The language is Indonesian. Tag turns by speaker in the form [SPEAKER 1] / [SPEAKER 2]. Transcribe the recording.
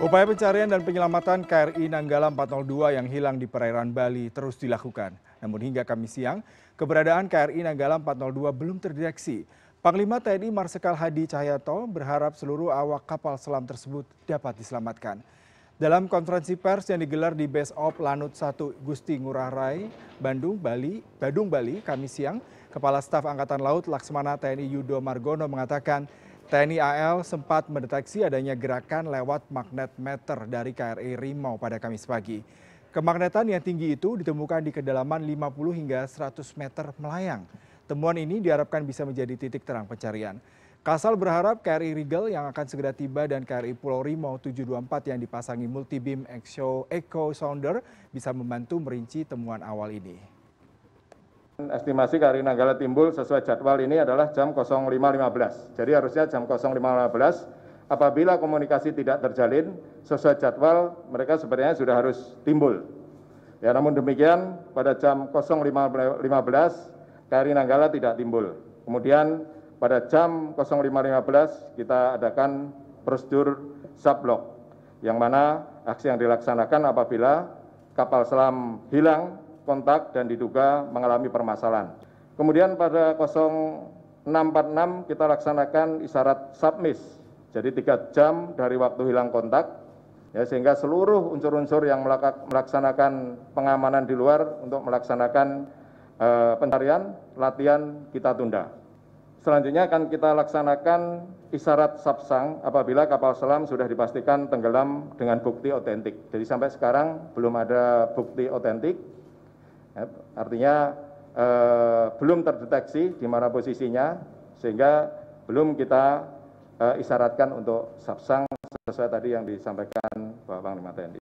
[SPEAKER 1] Upaya pencarian dan penyelamatan KRI Nanggala 402 yang hilang di perairan Bali terus dilakukan. Namun hingga Kamis siang, keberadaan KRI Nanggala 402 belum terdeteksi. Panglima TNI Marsikal Hadi Cahyato berharap seluruh awak kapal selam tersebut dapat diselamatkan. Dalam konferensi pers yang digelar di Base Op Lanut 1 Gusti Ngurah Rai, Bandung, Bali, Badung, Bali, Kamis siang, Kepala Staf Angkatan Laut Laksamana TNI Yudo Margono mengatakan TNI AL sempat mendeteksi adanya gerakan lewat magnet meter dari KRI Rimau pada Kamis pagi. Kemagnetan yang tinggi itu ditemukan di kedalaman 50 hingga 100 meter melayang. Temuan ini diharapkan bisa menjadi titik terang pencarian. Kasal berharap KRI Rigel yang akan segera tiba dan KRI Pulau Rimau 724 yang dipasangi multibeam Echo, Echo Sounder bisa membantu merinci temuan awal ini
[SPEAKER 2] estimasi kri nanggala timbul sesuai jadwal ini adalah jam 05:15. jadi harusnya jam 05:15. apabila komunikasi tidak terjalin sesuai jadwal mereka sebenarnya sudah harus timbul ya namun demikian pada jam 05:15 kri nanggala tidak timbul kemudian pada jam 05.15 kita adakan prosedur sublock, yang mana aksi yang dilaksanakan apabila kapal selam hilang kontak dan diduga mengalami permasalahan. Kemudian pada 0646 kita laksanakan isyarat submis, jadi tiga jam dari waktu hilang kontak, ya sehingga seluruh unsur-unsur yang melaksanakan pengamanan di luar untuk melaksanakan eh, pencarian, latihan kita tunda. Selanjutnya akan kita laksanakan isyarat sapsang apabila kapal selam sudah dipastikan tenggelam dengan bukti otentik. Jadi sampai sekarang belum ada bukti otentik, artinya eh, belum terdeteksi di mana posisinya sehingga belum kita eh, isyaratkan untuk sapsang sesuai tadi yang disampaikan bapak panglima tni